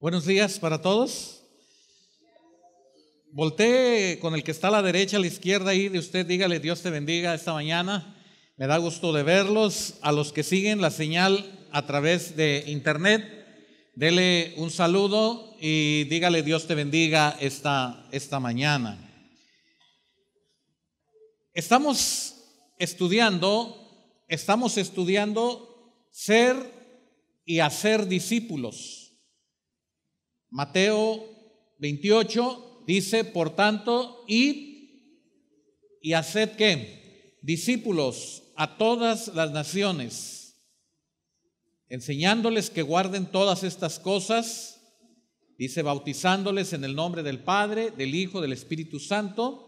Buenos días para todos. Voltee con el que está a la derecha, a la izquierda ahí de usted, dígale Dios te bendiga esta mañana. Me da gusto de verlos. A los que siguen la señal a través de internet, dele un saludo y dígale Dios te bendiga esta, esta mañana. Estamos estudiando, estamos estudiando ser y hacer discípulos. Mateo 28 dice, por tanto, id y haced que discípulos a todas las naciones, enseñándoles que guarden todas estas cosas, dice, bautizándoles en el nombre del Padre, del Hijo, del Espíritu Santo.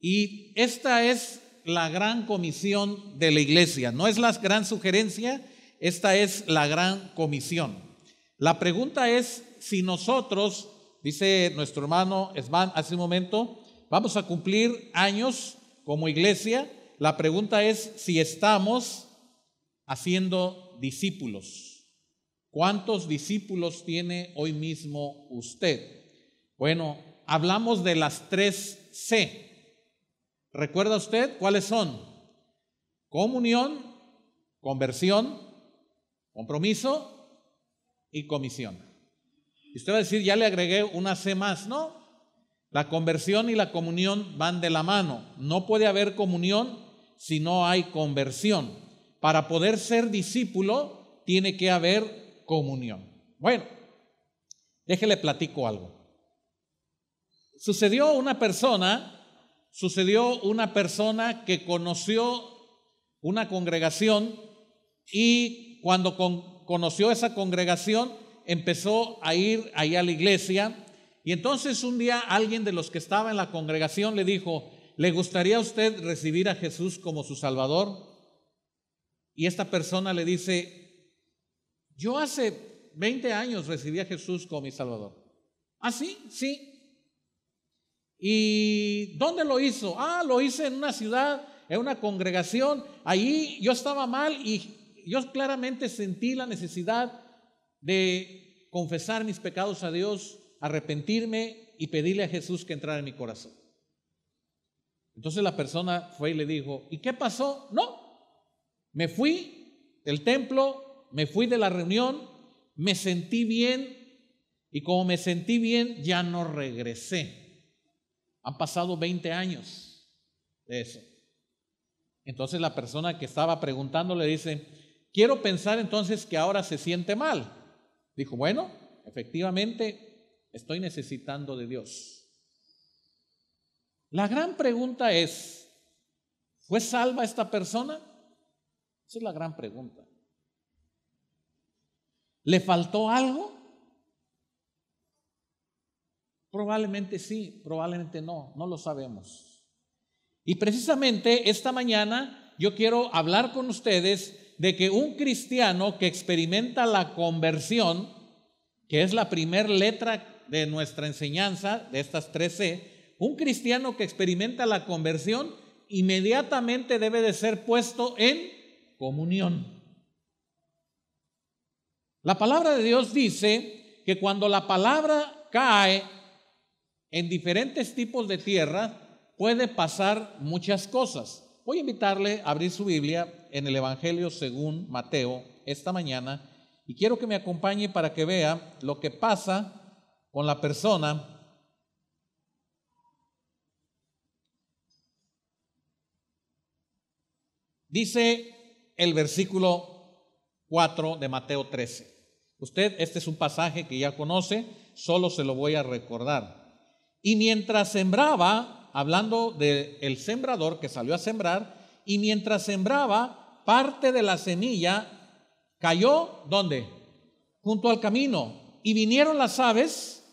Y esta es la gran comisión de la iglesia, no es la gran sugerencia, esta es la gran comisión. La pregunta es, si nosotros, dice nuestro hermano Esman hace un momento, vamos a cumplir años como iglesia, la pregunta es si estamos haciendo discípulos. ¿Cuántos discípulos tiene hoy mismo usted? Bueno, hablamos de las tres C. ¿Recuerda usted cuáles son? Comunión, conversión, compromiso y comisión. Y usted va a decir, ya le agregué una C más, ¿no? La conversión y la comunión van de la mano. No puede haber comunión si no hay conversión. Para poder ser discípulo tiene que haber comunión. Bueno, déjele platico algo. Sucedió una persona, sucedió una persona que conoció una congregación y cuando conoció esa congregación empezó a ir ahí a la iglesia y entonces un día alguien de los que estaba en la congregación le dijo, ¿le gustaría a usted recibir a Jesús como su Salvador? Y esta persona le dice, yo hace 20 años recibí a Jesús como mi Salvador. ¿Ah, sí? Sí. ¿Y dónde lo hizo? Ah, lo hice en una ciudad, en una congregación. Allí yo estaba mal y yo claramente sentí la necesidad de confesar mis pecados a Dios, arrepentirme y pedirle a Jesús que entrara en mi corazón. Entonces la persona fue y le dijo, ¿y qué pasó? No, me fui del templo, me fui de la reunión, me sentí bien y como me sentí bien ya no regresé. Han pasado 20 años de eso. Entonces la persona que estaba preguntando le dice, quiero pensar entonces que ahora se siente mal. Dijo, bueno, efectivamente estoy necesitando de Dios. La gran pregunta es, ¿fue salva esta persona? Esa es la gran pregunta. ¿Le faltó algo? Probablemente sí, probablemente no, no lo sabemos. Y precisamente esta mañana yo quiero hablar con ustedes de que un cristiano que experimenta la conversión, que es la primera letra de nuestra enseñanza, de estas tres C, un cristiano que experimenta la conversión inmediatamente debe de ser puesto en comunión. La palabra de Dios dice que cuando la palabra cae en diferentes tipos de tierra, puede pasar muchas cosas. Voy a invitarle a abrir su Biblia en el Evangelio según Mateo esta mañana y quiero que me acompañe para que vea lo que pasa con la persona Dice el versículo 4 de Mateo 13. Usted, este es un pasaje que ya conoce, solo se lo voy a recordar. Y mientras sembraba, hablando del el sembrador que salió a sembrar, y mientras sembraba, parte de la semilla cayó, ¿dónde? Junto al camino, y vinieron las aves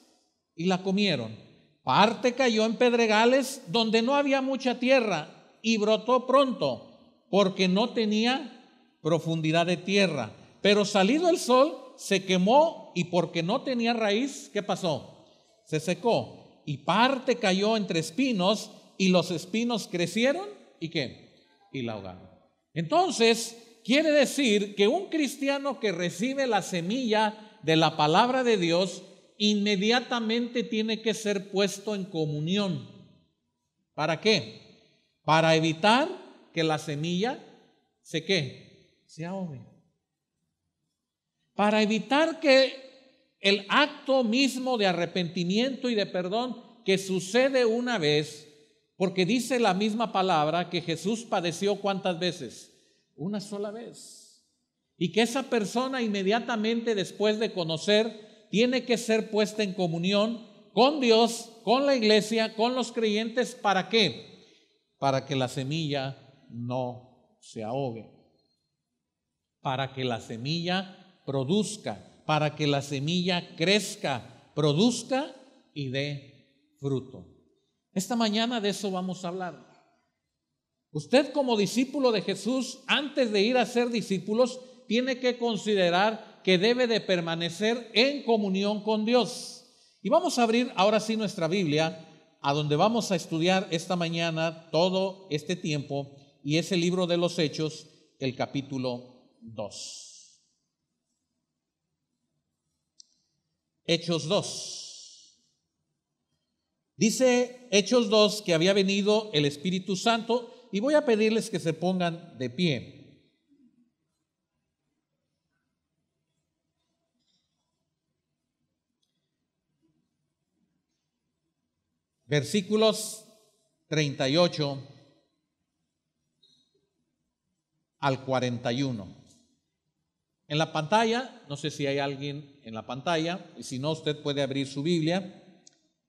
y la comieron. Parte cayó en pedregales donde no había mucha tierra y brotó pronto, porque no tenía profundidad de tierra. Pero salido el sol, se quemó y porque no tenía raíz, ¿qué pasó? Se secó y parte cayó entre espinos y los espinos crecieron y qué? Y la ahogaron. Entonces, quiere decir que un cristiano que recibe la semilla de la palabra de Dios inmediatamente tiene que ser puesto en comunión. ¿Para qué? Para evitar que la semilla se que Se ahogue. Para evitar que el acto mismo de arrepentimiento y de perdón que sucede una vez, porque dice la misma palabra que Jesús padeció cuántas veces? Una sola vez. Y que esa persona inmediatamente después de conocer tiene que ser puesta en comunión con Dios, con la iglesia, con los creyentes, ¿para qué? Para que la semilla no se ahogue, para que la semilla produzca para que la semilla crezca, produzca y dé fruto. Esta mañana de eso vamos a hablar. Usted como discípulo de Jesús, antes de ir a ser discípulos, tiene que considerar que debe de permanecer en comunión con Dios. Y vamos a abrir ahora sí nuestra Biblia, a donde vamos a estudiar esta mañana todo este tiempo, y es el libro de los Hechos, el capítulo 2. Hechos 2. Dice Hechos 2 que había venido el Espíritu Santo y voy a pedirles que se pongan de pie. Versículos 38 al 41. En la pantalla, no sé si hay alguien en la pantalla, y si no, usted puede abrir su Biblia.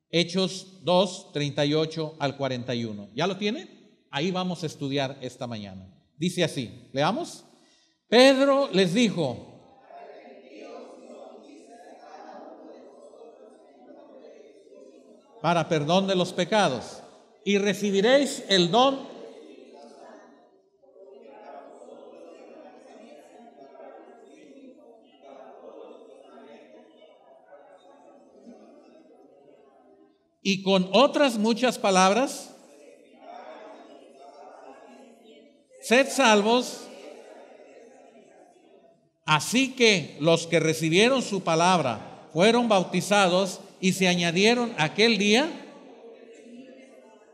Hechos 2, 38 al 41. ¿Ya lo tiene? Ahí vamos a estudiar esta mañana. Dice así, leamos. Pedro les dijo, para perdón de los pecados, y recibiréis el don y con otras muchas palabras, sed salvos. Así que los que recibieron su palabra fueron bautizados y se añadieron aquel día.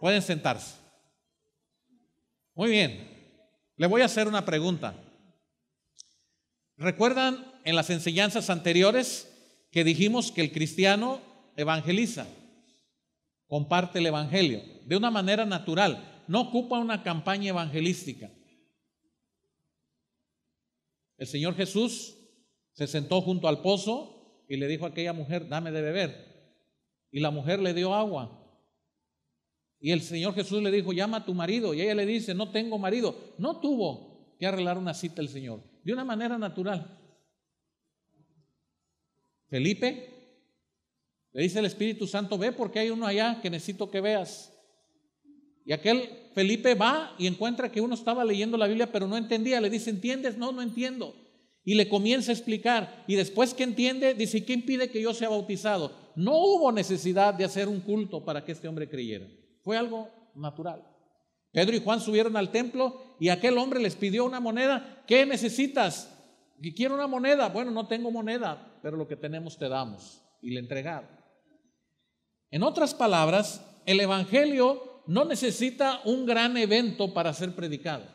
Pueden sentarse. Muy bien. Le voy a hacer una pregunta. ¿Recuerdan en las enseñanzas anteriores que dijimos que el cristiano evangeliza? comparte el Evangelio de una manera natural. No ocupa una campaña evangelística. El Señor Jesús se sentó junto al pozo y le dijo a aquella mujer, dame de beber. Y la mujer le dio agua. Y el Señor Jesús le dijo, llama a tu marido. Y ella le dice, no tengo marido. No tuvo que arreglar una cita el Señor, de una manera natural. Felipe le dice el Espíritu Santo, ve porque hay uno allá que necesito que veas. Y aquel Felipe va y encuentra que uno estaba leyendo la Biblia pero no entendía. Le dice, ¿entiendes? No, no entiendo. Y le comienza a explicar. Y después que entiende, dice, ¿qué impide que yo sea bautizado? No hubo necesidad de hacer un culto para que este hombre creyera. Fue algo natural. Pedro y Juan subieron al templo y aquel hombre les pidió una moneda. ¿Qué necesitas? Quiero una moneda. Bueno, no tengo moneda, pero lo que tenemos te damos. Y le entregaron. En otras palabras, el Evangelio no necesita un gran evento para ser predicado.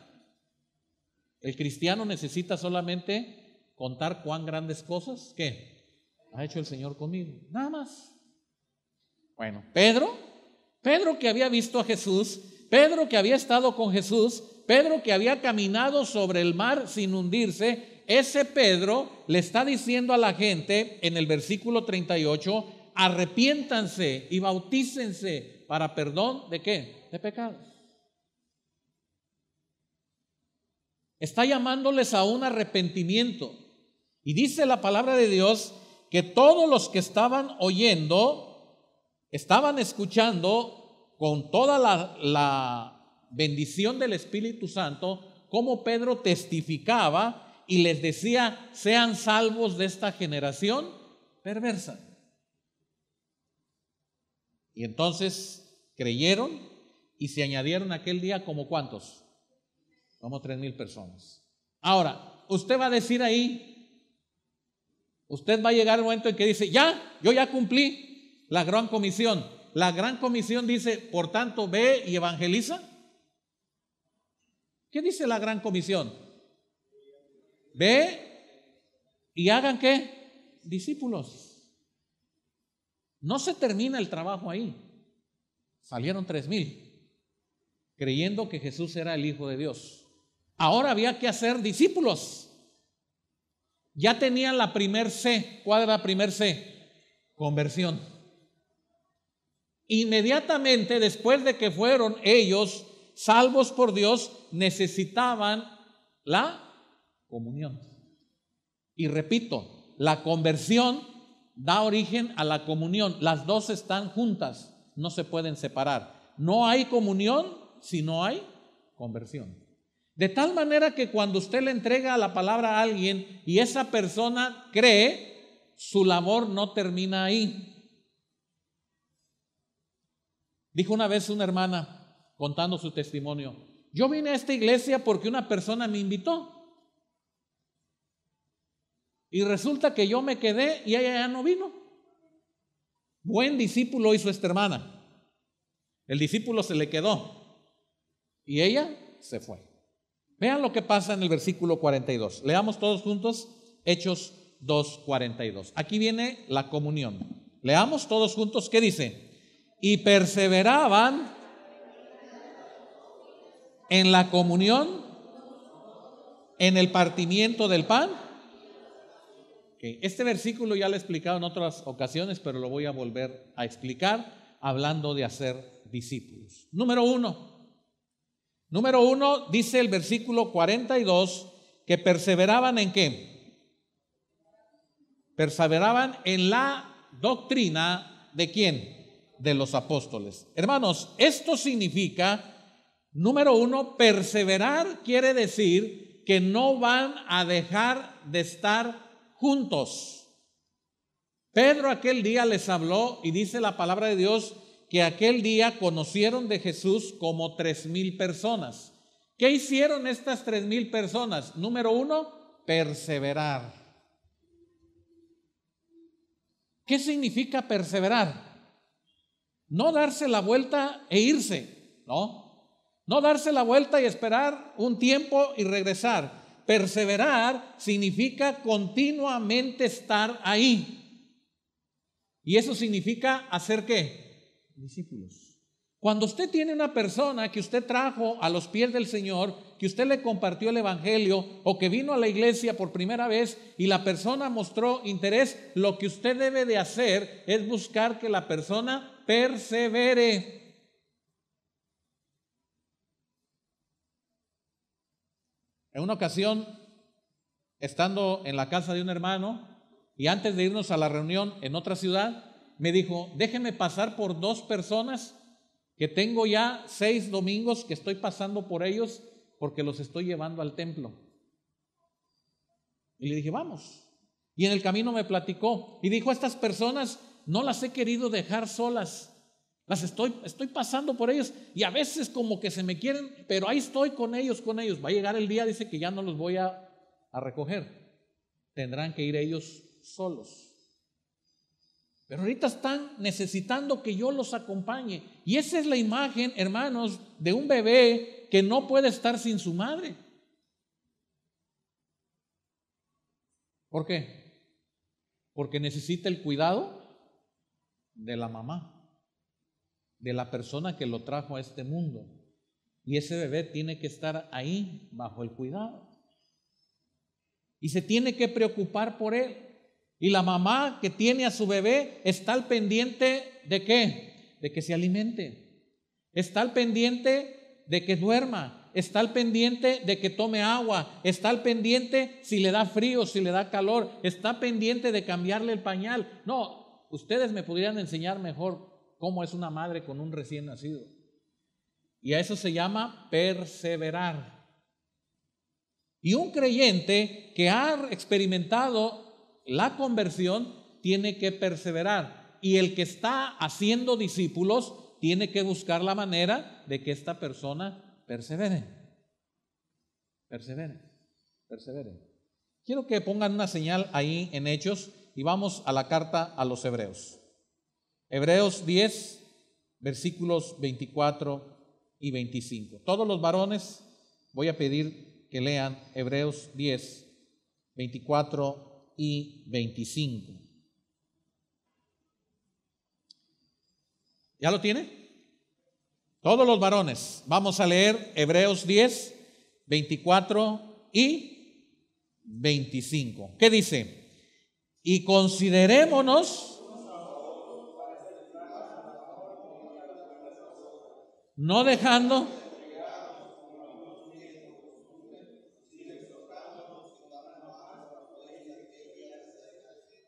El cristiano necesita solamente contar cuán grandes cosas que ha hecho el Señor conmigo. Nada más. Bueno, Pedro, Pedro que había visto a Jesús, Pedro que había estado con Jesús, Pedro que había caminado sobre el mar sin hundirse, ese Pedro le está diciendo a la gente en el versículo 38, arrepiéntanse y bautícense para perdón de qué? De pecados. Está llamándoles a un arrepentimiento. Y dice la palabra de Dios que todos los que estaban oyendo, estaban escuchando con toda la, la bendición del Espíritu Santo, como Pedro testificaba y les decía, sean salvos de esta generación perversa. Y entonces creyeron y se añadieron aquel día como cuántos? Como tres mil personas. Ahora, usted va a decir ahí, usted va a llegar al momento en que dice, ya, yo ya cumplí la gran comisión. La gran comisión dice, por tanto, ve y evangeliza. ¿Qué dice la gran comisión? Ve y hagan qué? Discípulos. No se termina el trabajo ahí. Salieron tres mil, creyendo que Jesús era el Hijo de Dios. Ahora había que hacer discípulos. Ya tenían la primer C. ¿Cuál era la primer C? Conversión. Inmediatamente después de que fueron ellos salvos por Dios, necesitaban la comunión. Y repito, la conversión da origen a la comunión. Las dos están juntas, no se pueden separar. No hay comunión si no hay conversión. De tal manera que cuando usted le entrega la palabra a alguien y esa persona cree, su labor no termina ahí. Dijo una vez una hermana contando su testimonio, yo vine a esta iglesia porque una persona me invitó. Y resulta que yo me quedé y ella ya no vino. Buen discípulo hizo esta hermana. El discípulo se le quedó y ella se fue. Vean lo que pasa en el versículo 42. Leamos todos juntos Hechos 2.42. Aquí viene la comunión. Leamos todos juntos qué dice. Y perseveraban en la comunión, en el partimiento del pan este versículo ya lo he explicado en otras ocasiones, pero lo voy a volver a explicar hablando de hacer discípulos. Número uno. Número uno dice el versículo 42 que perseveraban en qué? Perseveraban en la doctrina de quién? De los apóstoles. Hermanos, esto significa, número uno, perseverar quiere decir que no van a dejar de estar juntos. Pedro aquel día les habló y dice la palabra de Dios que aquel día conocieron de Jesús como tres mil personas. ¿Qué hicieron estas tres mil personas? Número uno, perseverar. ¿Qué significa perseverar? No darse la vuelta e irse, ¿no? No darse la vuelta y esperar un tiempo y regresar. Perseverar significa continuamente estar ahí. Y eso significa hacer qué? Discípulos. Cuando usted tiene una persona que usted trajo a los pies del Señor, que usted le compartió el Evangelio o que vino a la iglesia por primera vez y la persona mostró interés, lo que usted debe de hacer es buscar que la persona persevere. En una ocasión, estando en la casa de un hermano, y antes de irnos a la reunión en otra ciudad, me dijo, déjeme pasar por dos personas que tengo ya seis domingos que estoy pasando por ellos porque los estoy llevando al templo. Y le dije, vamos. Y en el camino me platicó y dijo, estas personas no las he querido dejar solas estoy, pasando por ellos y a veces como que se me quieren, pero ahí estoy con ellos, con ellos. Va a llegar el día, dice que ya no los voy a, a recoger. Tendrán que ir ellos solos. Pero ahorita están necesitando que yo los acompañe. Y esa es la imagen, hermanos, de un bebé que no puede estar sin su madre. ¿Por qué? Porque necesita el cuidado de la mamá de la persona que lo trajo a este mundo. Y ese bebé tiene que estar ahí bajo el cuidado. Y se tiene que preocupar por él. Y la mamá que tiene a su bebé está al pendiente de qué? De que se alimente. Está al pendiente de que duerma. Está al pendiente de que tome agua. Está al pendiente si le da frío, si le da calor. Está pendiente de cambiarle el pañal. No, ustedes me podrían enseñar mejor ¿Cómo es una madre con un recién nacido? Y a eso se llama perseverar. Y un creyente que ha experimentado la conversión tiene que perseverar. Y el que está haciendo discípulos tiene que buscar la manera de que esta persona persevere. Persevere, persevere. Quiero que pongan una señal ahí en Hechos y vamos a la carta a los Hebreos. Hebreos 10, versículos 24 y 25. Todos los varones voy a pedir que lean Hebreos 10, 24 y 25. ¿Ya lo tiene? Todos los varones. Vamos a leer Hebreos 10, 24 y 25. ¿Qué dice? Y considerémonos no dejando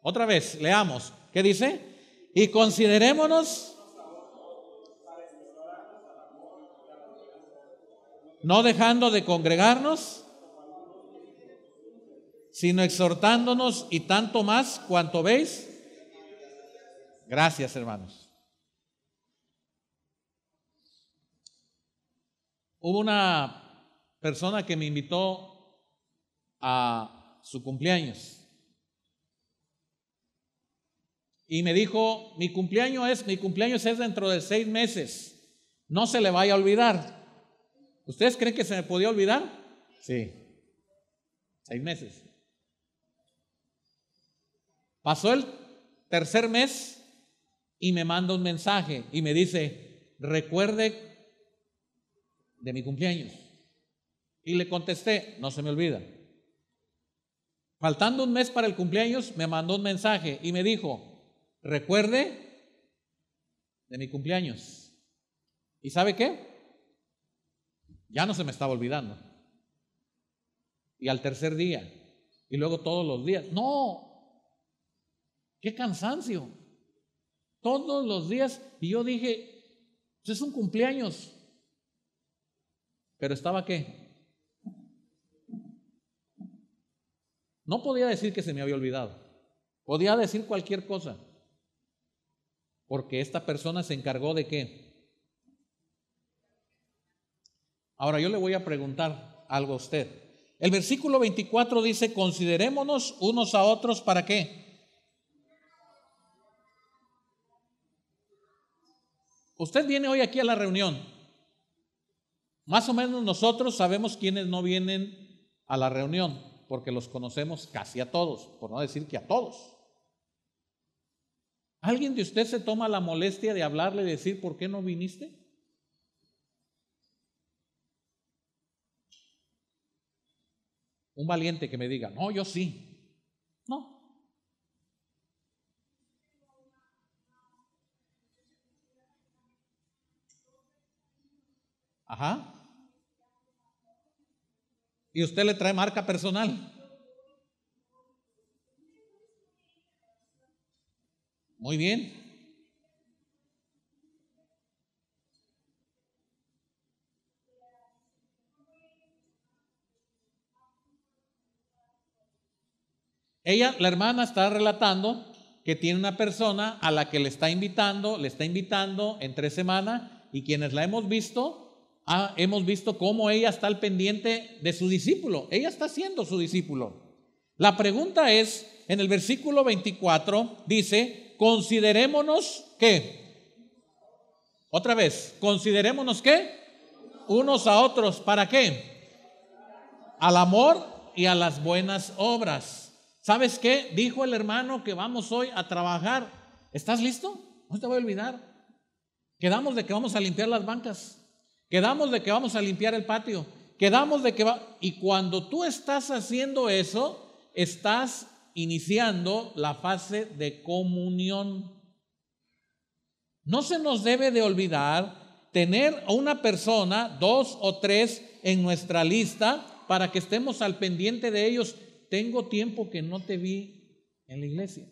Otra vez, leamos. ¿Qué dice? Y considerémonos no dejando de congregarnos, sino exhortándonos y tanto más cuanto veis. Gracias, hermanos. Hubo una persona que me invitó a su cumpleaños. Y me dijo, mi cumpleaños es, mi cumpleaños es dentro de seis meses. No se le vaya a olvidar. ¿Ustedes creen que se me podía olvidar? Sí. Seis meses. Pasó el tercer mes y me manda un mensaje y me dice, recuerde de mi cumpleaños. Y le contesté, no se me olvida. Faltando un mes para el cumpleaños, me mandó un mensaje y me dijo, recuerde de mi cumpleaños. ¿Y sabe qué? Ya no se me estaba olvidando. Y al tercer día, y luego todos los días. No, qué cansancio. Todos los días. Y yo dije, pues es un cumpleaños. Pero estaba qué? No podía decir que se me había olvidado. Podía decir cualquier cosa. Porque esta persona se encargó de qué? Ahora yo le voy a preguntar algo a usted. El versículo 24 dice, considerémonos unos a otros para qué? Usted viene hoy aquí a la reunión más o menos nosotros sabemos quiénes no vienen a la reunión, porque los conocemos casi a todos, por no decir que a todos. ¿Alguien de usted se toma la molestia de hablarle y decir por qué no viniste? Un valiente que me diga, no, yo sí. No, Ajá y usted le trae marca personal. Muy bien. Ella, la hermana, está relatando que tiene una persona a la que le está invitando, le está invitando en tres semanas y quienes la hemos visto, Ah, hemos visto cómo ella está al pendiente de su discípulo. Ella está siendo su discípulo. La pregunta es, en el versículo 24 dice, considerémonos que, otra vez, considerémonos que, unos a otros, ¿para qué? Al amor y a las buenas obras. ¿Sabes qué? Dijo el hermano que vamos hoy a trabajar. ¿Estás listo? No te voy a olvidar. Quedamos de que vamos a limpiar las bancas. Quedamos de que vamos a limpiar el patio. Quedamos de que va... Y cuando tú estás haciendo eso, estás iniciando la fase de comunión. No se nos debe de olvidar tener a una persona, dos o tres en nuestra lista para que estemos al pendiente de ellos. Tengo tiempo que no te vi en la iglesia.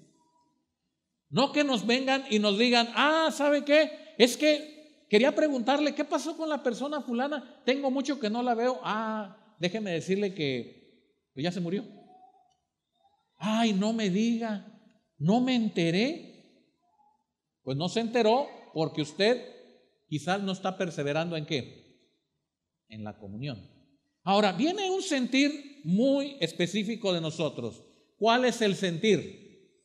No que nos vengan y nos digan, ah, ¿sabe qué? Es que Quería preguntarle, ¿qué pasó con la persona fulana? Tengo mucho que no la veo. Ah, déjeme decirle que pues, ya se murió. Ay, no me diga, no me enteré. Pues no se enteró porque usted quizás no está perseverando en qué? En la comunión. Ahora, viene un sentir muy específico de nosotros. ¿Cuál es el sentir?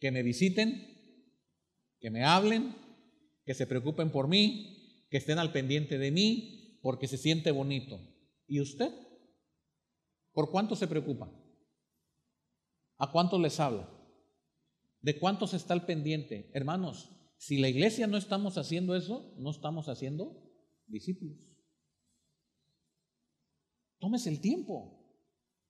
Que me visiten que me hablen, que se preocupen por mí, que estén al pendiente de mí, porque se siente bonito. ¿Y usted? ¿Por cuánto se preocupa? ¿A cuánto les habla? ¿De cuántos está al pendiente? Hermanos, si la iglesia no estamos haciendo eso, no estamos haciendo discípulos. Tómese el tiempo.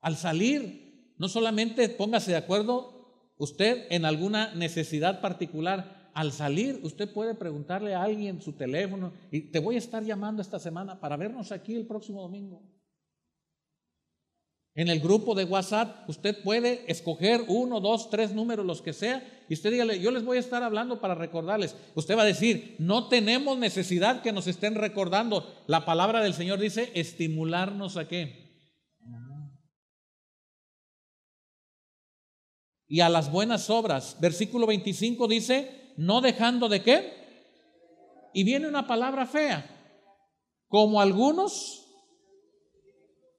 Al salir, no solamente póngase de acuerdo usted en alguna necesidad particular, al salir, usted puede preguntarle a alguien su teléfono y te voy a estar llamando esta semana para vernos aquí el próximo domingo. En el grupo de WhatsApp, usted puede escoger uno, dos, tres números, los que sea, y usted dígale, yo les voy a estar hablando para recordarles. Usted va a decir, no tenemos necesidad que nos estén recordando. La palabra del Señor dice, estimularnos a qué. Y a las buenas obras. Versículo 25 dice, no dejando de qué. Y viene una palabra fea, como algunos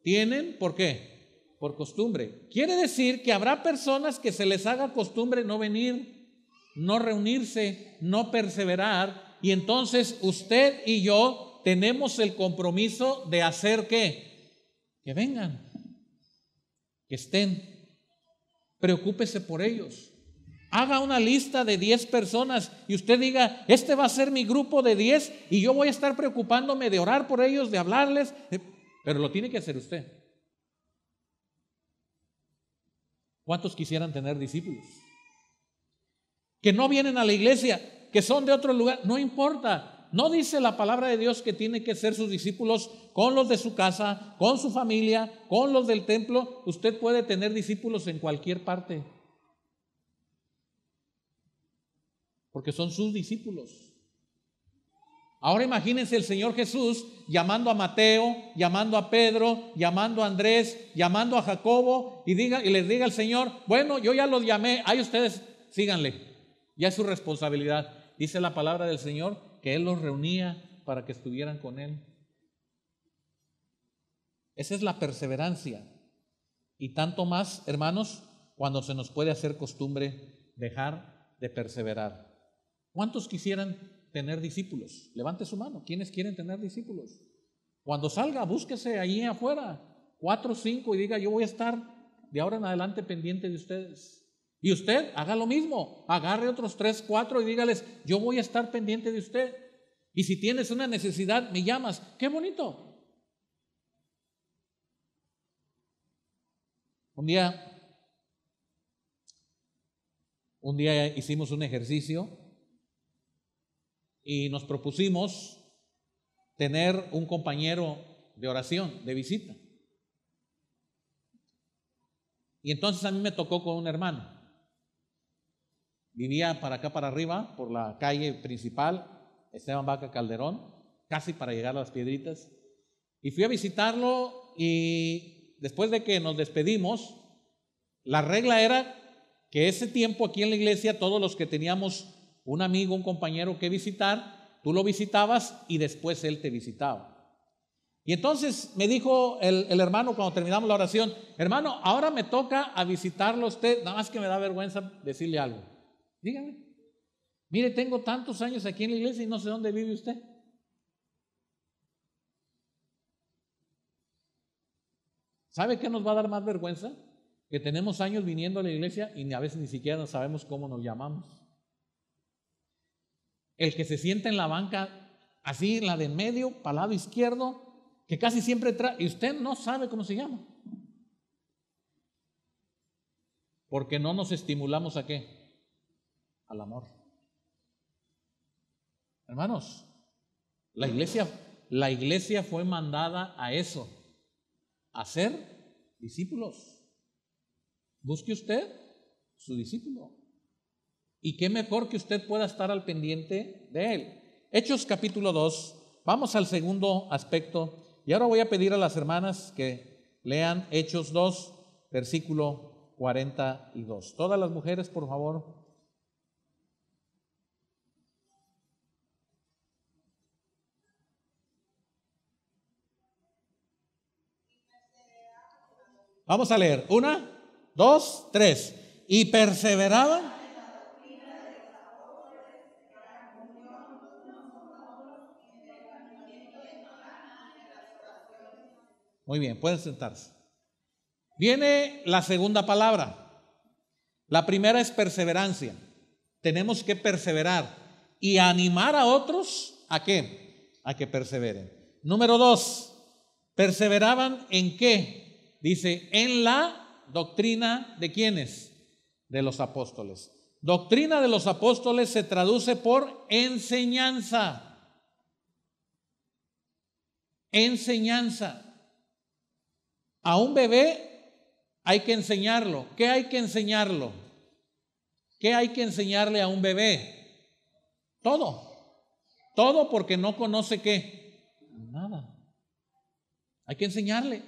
tienen, ¿por qué? Por costumbre. Quiere decir que habrá personas que se les haga costumbre no venir, no reunirse, no perseverar, y entonces usted y yo tenemos el compromiso de hacer qué? Que vengan, que estén, preocúpese por ellos. Haga una lista de 10 personas y usted diga, este va a ser mi grupo de 10 y yo voy a estar preocupándome de orar por ellos, de hablarles, eh, pero lo tiene que hacer usted. ¿Cuántos quisieran tener discípulos? Que no vienen a la iglesia, que son de otro lugar, no importa. No dice la palabra de Dios que tiene que ser sus discípulos con los de su casa, con su familia, con los del templo. Usted puede tener discípulos en cualquier parte. porque son sus discípulos. Ahora imagínense el Señor Jesús llamando a Mateo, llamando a Pedro, llamando a Andrés, llamando a Jacobo y, diga, y les diga al Señor, bueno, yo ya los llamé, ahí ustedes síganle, ya es su responsabilidad. Dice la palabra del Señor que Él los reunía para que estuvieran con Él. Esa es la perseverancia. Y tanto más, hermanos, cuando se nos puede hacer costumbre dejar de perseverar. ¿Cuántos quisieran tener discípulos? Levante su mano. ¿Quiénes quieren tener discípulos? Cuando salga, búsquese ahí afuera, cuatro cinco, y diga, yo voy a estar de ahora en adelante pendiente de ustedes. Y usted haga lo mismo, agarre otros tres, cuatro y dígales, yo voy a estar pendiente de usted. Y si tienes una necesidad, me llamas. Qué bonito. Un día, un día hicimos un ejercicio y nos propusimos tener un compañero de oración, de visita. Y entonces a mí me tocó con un hermano. Vivía para acá, para arriba, por la calle principal, Esteban Vaca Calderón, casi para llegar a las piedritas. Y fui a visitarlo y después de que nos despedimos, la regla era que ese tiempo aquí en la iglesia todos los que teníamos un amigo, un compañero que visitar, tú lo visitabas y después él te visitaba. Y entonces me dijo el, hermano cuando terminamos la oración, hermano, ahora me toca a visitarlo usted, nada más que me da vergüenza decirle algo. Dígame, mire, tengo tantos años aquí en la iglesia y no sé dónde vive usted. ¿Sabe qué nos va a dar más vergüenza? Que tenemos años viniendo a la iglesia y a veces ni siquiera sabemos cómo nos llamamos el que se sienta en la banca, así, la de en medio, para lado izquierdo, que casi siempre trae, y usted no sabe cómo se llama. Porque no nos estimulamos a qué? Al amor. Hermanos, la iglesia, la iglesia fue mandada a eso, a ser discípulos. Busque usted su discípulo. Y qué mejor que usted pueda estar al pendiente de él. Hechos capítulo 2, vamos al segundo aspecto. Y ahora voy a pedir a las hermanas que lean Hechos 2, versículo 42. Todas las mujeres, por favor, Vamos a leer. Una, dos, tres. Y perseveraban. Muy bien, pueden sentarse. Viene la segunda palabra. La primera es perseverancia. Tenemos que perseverar y animar a otros a qué? A que perseveren. Número dos, perseveraban en qué? Dice, en la doctrina de quiénes? De los apóstoles. Doctrina de los apóstoles se traduce por enseñanza. Enseñanza. A un bebé hay que enseñarlo. ¿Qué hay que enseñarlo? ¿Qué hay que enseñarle a un bebé? Todo. Todo porque no conoce qué. Nada. Hay que enseñarle.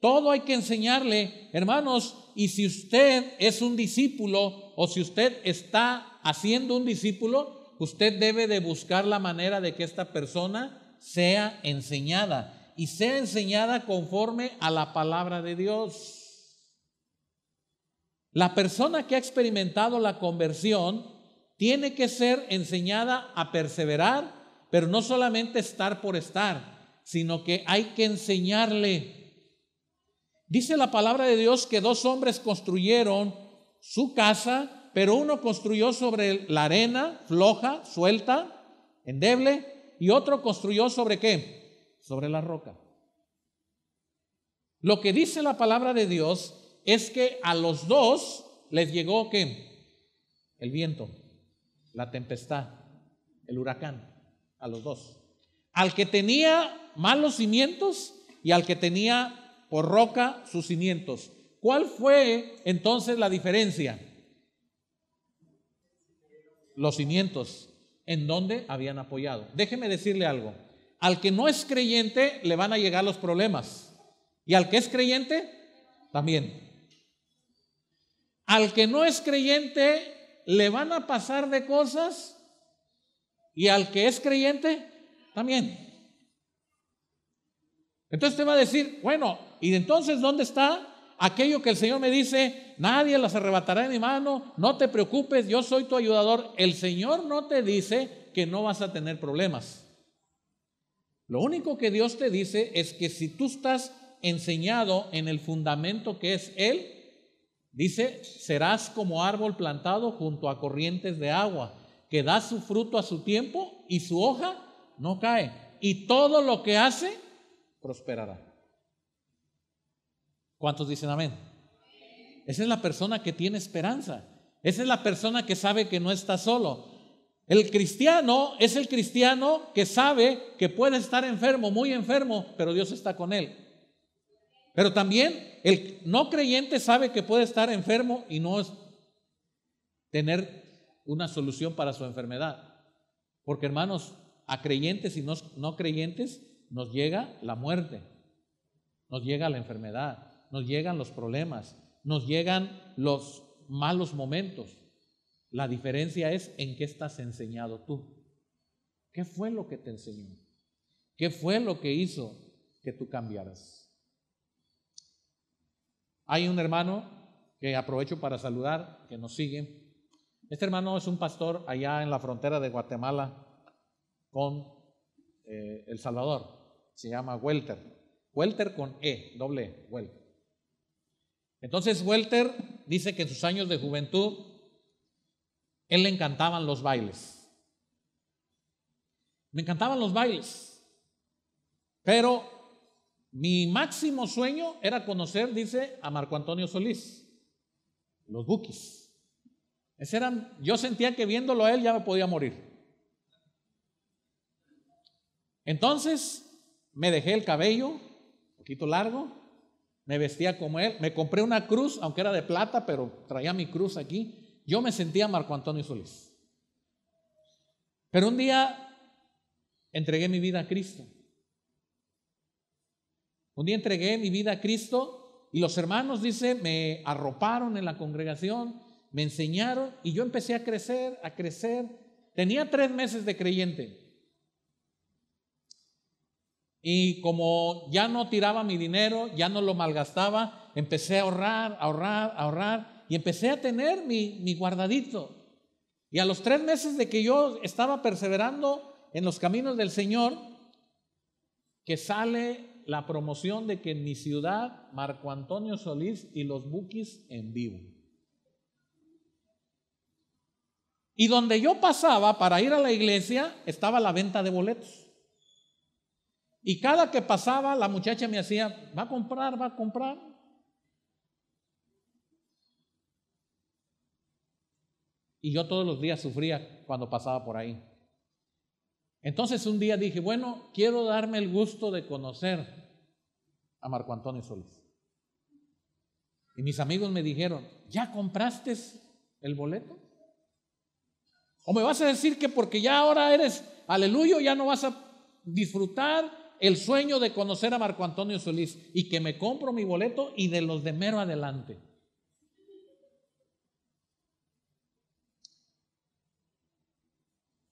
Todo hay que enseñarle, hermanos. Y si usted es un discípulo o si usted está haciendo un discípulo, usted debe de buscar la manera de que esta persona sea enseñada y sea enseñada conforme a la palabra de Dios. La persona que ha experimentado la conversión tiene que ser enseñada a perseverar, pero no solamente estar por estar, sino que hay que enseñarle. Dice la palabra de Dios que dos hombres construyeron su casa, pero uno construyó sobre la arena floja, suelta, endeble, y otro construyó sobre qué? sobre la roca. Lo que dice la palabra de Dios es que a los dos les llegó que el viento, la tempestad, el huracán, a los dos. Al que tenía malos cimientos y al que tenía por roca sus cimientos. ¿Cuál fue entonces la diferencia? Los cimientos en donde habían apoyado. Déjeme decirle algo al que no es creyente le van a llegar los problemas. Y al que es creyente, también. Al que no es creyente le van a pasar de cosas y al que es creyente, también. Entonces te va a decir, bueno, ¿y entonces dónde está aquello que el Señor me dice? Nadie las arrebatará de mi mano, no te preocupes, yo soy tu ayudador. El Señor no te dice que no vas a tener problemas. Lo único que Dios te dice es que si tú estás enseñado en el fundamento que es Él, dice, serás como árbol plantado junto a corrientes de agua, que da su fruto a su tiempo y su hoja no cae. Y todo lo que hace, prosperará. ¿Cuántos dicen amén? Esa es la persona que tiene esperanza. Esa es la persona que sabe que no está solo. El cristiano es el cristiano que sabe que puede estar enfermo, muy enfermo, pero Dios está con él. Pero también el no creyente sabe que puede estar enfermo y no es tener una solución para su enfermedad. Porque hermanos, a creyentes y no, no creyentes nos llega la muerte, nos llega la enfermedad, nos llegan los problemas, nos llegan los malos momentos. La diferencia es en qué estás enseñado tú. ¿Qué fue lo que te enseñó? ¿Qué fue lo que hizo que tú cambiaras? Hay un hermano que aprovecho para saludar, que nos sigue. Este hermano es un pastor allá en la frontera de Guatemala con eh, El Salvador. Se llama Welter. Welter con E, doble E, Welter. Entonces Welter dice que en sus años de juventud él le encantaban los bailes. Me encantaban los bailes. Pero mi máximo sueño era conocer, dice, a Marco Antonio Solís, los buquis. Ese eran, yo sentía que viéndolo a él ya me podía morir. Entonces me dejé el cabello, un poquito largo, me vestía como él, me compré una cruz, aunque era de plata, pero traía mi cruz aquí yo me sentía Marco Antonio Solís. Pero un día entregué mi vida a Cristo. Un día entregué mi vida a Cristo y los hermanos, dice, me arroparon en la congregación, me enseñaron y yo empecé a crecer, a crecer. Tenía tres meses de creyente. Y como ya no tiraba mi dinero, ya no lo malgastaba, empecé a ahorrar, a ahorrar, a ahorrar y empecé a tener mi, guardadito. Y a los tres meses de que yo estaba perseverando en los caminos del Señor, que sale la promoción de que en mi ciudad Marco Antonio Solís y los Bukis en vivo. Y donde yo pasaba para ir a la iglesia estaba la venta de boletos. Y cada que pasaba la muchacha me hacía, va a comprar, va a comprar. Y yo todos los días sufría cuando pasaba por ahí. Entonces un día dije, bueno, quiero darme el gusto de conocer a Marco Antonio Solís. Y mis amigos me dijeron, ¿ya compraste el boleto? ¿O me vas a decir que porque ya ahora eres aleluya ya no vas a disfrutar el sueño de conocer a Marco Antonio Solís y que me compro mi boleto y de los de mero adelante?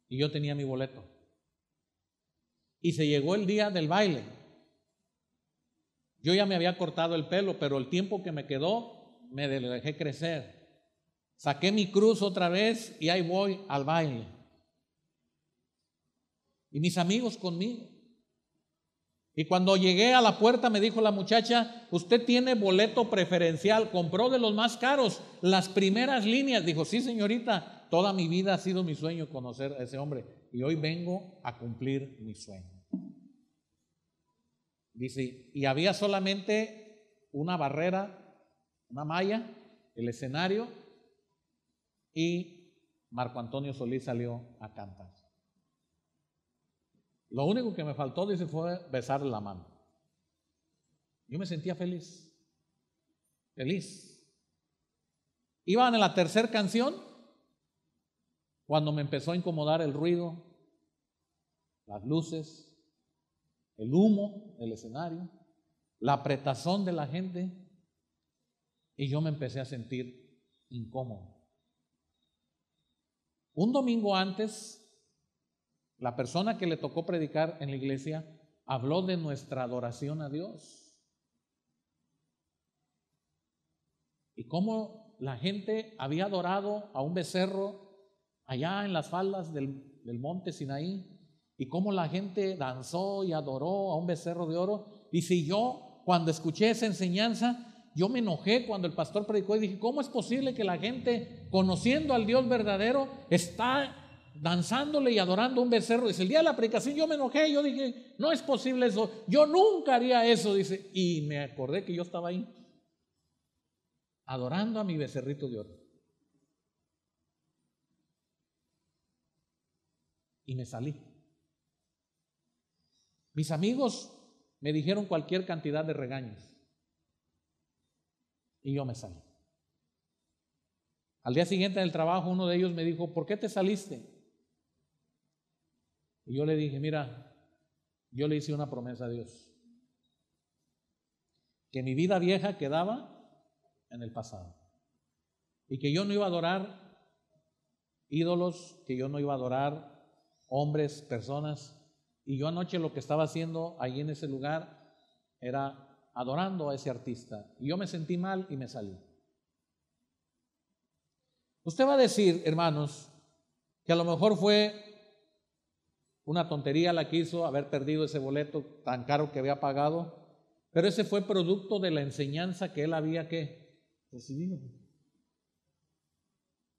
y yo tenía mi boleto. Y se llegó el día del baile. Yo ya me había cortado el pelo, pero el tiempo que me quedó me dejé crecer. Saqué mi cruz otra vez y ahí voy al baile. Y mis amigos conmigo. Y cuando llegué a la puerta me dijo la muchacha, usted tiene boleto preferencial, compró de los más caros, las primeras líneas. Dijo, sí señorita, Toda mi vida ha sido mi sueño conocer a ese hombre y hoy vengo a cumplir mi sueño. Dice, y había solamente una barrera, una malla, el escenario, y Marco Antonio Solís salió a cantar. Lo único que me faltó, dice, fue besarle la mano. Yo me sentía feliz, feliz. Iban en la tercera canción cuando me empezó a incomodar el ruido, las luces, el humo, el escenario, la apretazón de la gente, y yo me empecé a sentir incómodo. Un domingo antes, la persona que le tocó predicar en la iglesia habló de nuestra adoración a Dios. Y cómo la gente había adorado a un becerro allá en las faldas del, monte Sinaí, y cómo la gente danzó y adoró a un becerro de oro. y si yo cuando escuché esa enseñanza, yo me enojé cuando el pastor predicó y dije, ¿cómo es posible que la gente, conociendo al Dios verdadero, está danzándole y adorando a un becerro? Dice, el día de la predicación yo me enojé, yo dije, no es posible eso, yo nunca haría eso, dice, y me acordé que yo estaba ahí, adorando a mi becerrito de oro. y me salí. Mis amigos me dijeron cualquier cantidad de regaños y yo me salí. Al día siguiente del trabajo uno de ellos me dijo, ¿por qué te saliste? Y yo le dije, mira, yo le hice una promesa a Dios, que mi vida vieja quedaba en el pasado y que yo no iba a adorar ídolos, que yo no iba a adorar hombres, personas. Y yo anoche lo que estaba haciendo ahí en ese lugar era adorando a ese artista. Y yo me sentí mal y me salí. Usted va a decir, hermanos, que a lo mejor fue una tontería la que hizo haber perdido ese boleto tan caro que había pagado, pero ese fue producto de la enseñanza que él había que recibido.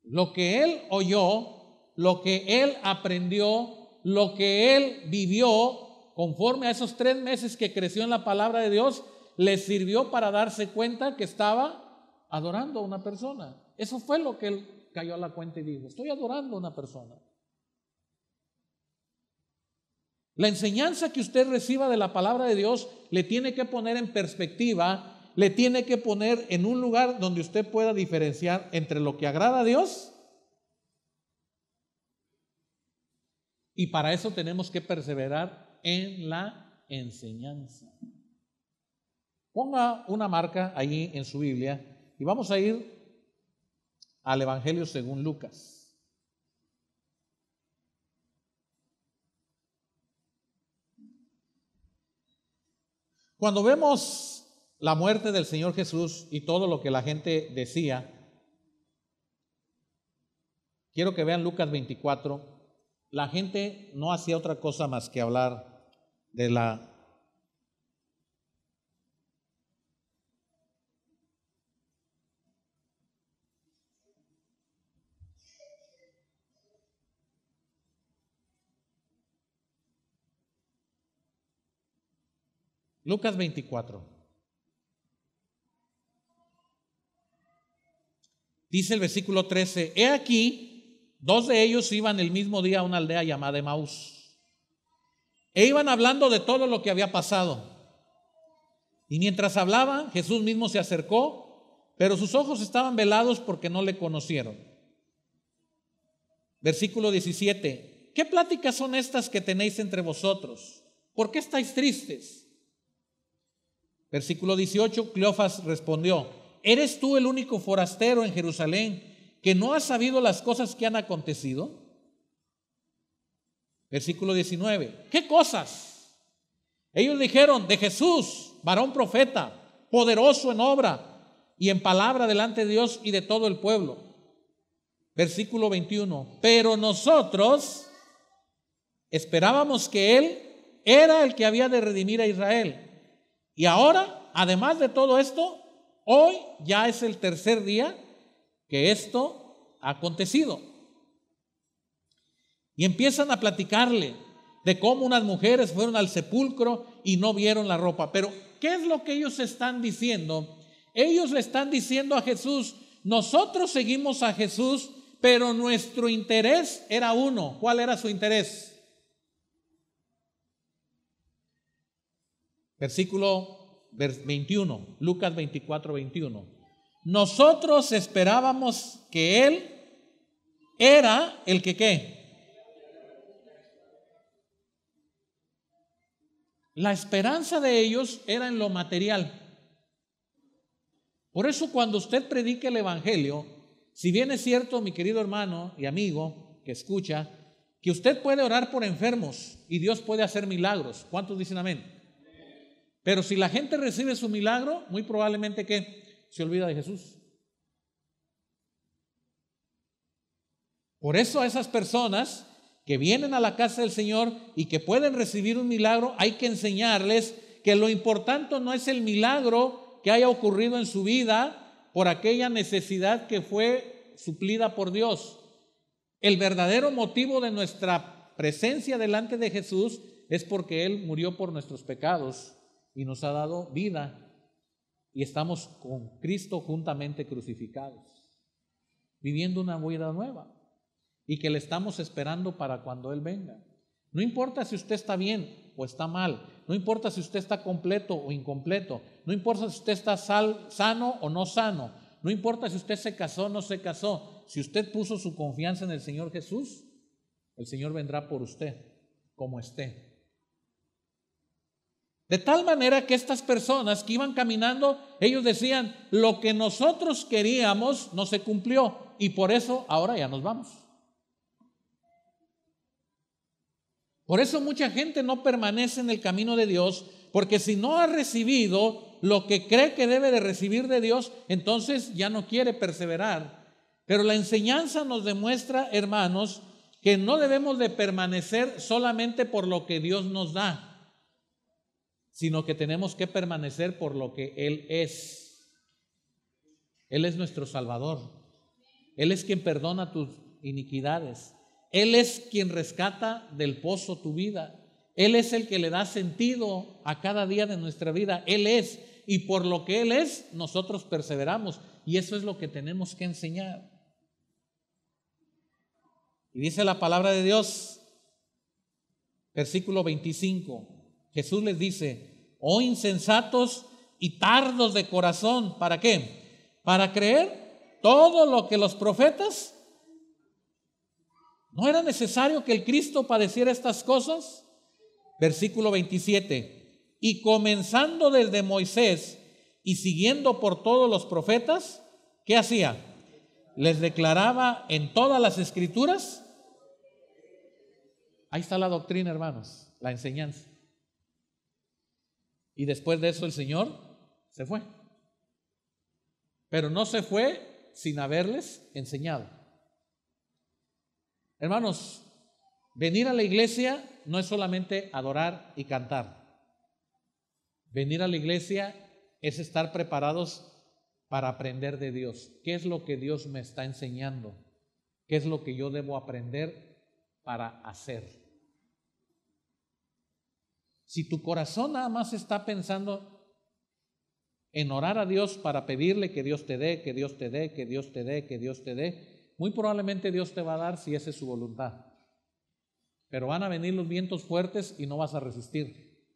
Lo que él oyó lo que él aprendió, lo que él vivió, conforme a esos tres meses que creció en la palabra de Dios, le sirvió para darse cuenta que estaba adorando a una persona. Eso fue lo que él cayó a la cuenta y dijo, estoy adorando a una persona. La enseñanza que usted reciba de la palabra de Dios le tiene que poner en perspectiva, le tiene que poner en un lugar donde usted pueda diferenciar entre lo que agrada a Dios Y para eso tenemos que perseverar en la enseñanza. Ponga una marca ahí en su Biblia y vamos a ir al Evangelio según Lucas. Cuando vemos la muerte del Señor Jesús y todo lo que la gente decía, quiero que vean Lucas 24, la gente no hacía otra cosa más que hablar de la Lucas 24. Dice el versículo 13, he aquí Dos de ellos iban el mismo día a una aldea llamada Emaús. E iban hablando de todo lo que había pasado. Y mientras hablaban, Jesús mismo se acercó, pero sus ojos estaban velados porque no le conocieron. Versículo 17. ¿Qué pláticas son estas que tenéis entre vosotros? ¿Por qué estáis tristes? Versículo 18. Cleofas respondió, ¿eres tú el único forastero en Jerusalén que no ha sabido las cosas que han acontecido? Versículo 19. ¿Qué cosas? Ellos dijeron de Jesús, varón profeta, poderoso en obra y en palabra delante de Dios y de todo el pueblo. Versículo 21. Pero nosotros esperábamos que Él era el que había de redimir a Israel. Y ahora, además de todo esto, hoy ya es el tercer día que esto ha acontecido. Y empiezan a platicarle de cómo unas mujeres fueron al sepulcro y no vieron la ropa. Pero, ¿qué es lo que ellos están diciendo? Ellos le están diciendo a Jesús, nosotros seguimos a Jesús, pero nuestro interés era uno. ¿Cuál era su interés? Versículo 21, Lucas 24, 21. Nosotros esperábamos que Él era el que qué. La esperanza de ellos era en lo material. Por eso cuando usted predique el Evangelio, si bien es cierto, mi querido hermano y amigo que escucha, que usted puede orar por enfermos y Dios puede hacer milagros. ¿Cuántos dicen amén? Pero si la gente recibe su milagro, muy probablemente que se olvida de Jesús. Por eso a esas personas que vienen a la casa del Señor y que pueden recibir un milagro, hay que enseñarles que lo importante no es el milagro que haya ocurrido en su vida por aquella necesidad que fue suplida por Dios. El verdadero motivo de nuestra presencia delante de Jesús es porque Él murió por nuestros pecados y nos ha dado vida y estamos con Cristo juntamente crucificados, viviendo una vida nueva y que le estamos esperando para cuando Él venga. No importa si usted está bien o está mal, no importa si usted está completo o incompleto, no importa si usted está sano o no sano, no importa si usted se casó o no se casó, si usted puso su confianza en el Señor Jesús, el Señor vendrá por usted como esté. De tal manera que estas personas que iban caminando, ellos decían, lo que nosotros queríamos no se cumplió y por eso ahora ya nos vamos. Por eso mucha gente no permanece en el camino de Dios, porque si no ha recibido lo que cree que debe de recibir de Dios, entonces ya no quiere perseverar. Pero la enseñanza nos demuestra, hermanos, que no debemos de permanecer solamente por lo que Dios nos da sino que tenemos que permanecer por lo que Él es. Él es nuestro Salvador. Él es quien perdona tus iniquidades. Él es quien rescata del pozo tu vida. Él es el que le da sentido a cada día de nuestra vida. Él es. Y por lo que Él es, nosotros perseveramos. Y eso es lo que tenemos que enseñar. Y dice la palabra de Dios, versículo 25. Jesús les dice, oh insensatos y tardos de corazón, ¿para qué? Para creer todo lo que los profetas... ¿No era necesario que el Cristo padeciera estas cosas? Versículo 27. Y comenzando desde Moisés y siguiendo por todos los profetas, ¿qué hacía? Les declaraba en todas las escrituras. Ahí está la doctrina, hermanos, la enseñanza. Y después de eso el Señor se fue. Pero no se fue sin haberles enseñado. Hermanos, venir a la iglesia no es solamente adorar y cantar. Venir a la iglesia es estar preparados para aprender de Dios. ¿Qué es lo que Dios me está enseñando? ¿Qué es lo que yo debo aprender para hacer? Si tu corazón nada más está pensando en orar a Dios para pedirle que Dios te dé, que Dios te dé, que Dios te dé, que Dios te dé, muy probablemente Dios te va a dar si esa es su voluntad. Pero van a venir los vientos fuertes y no vas a resistir.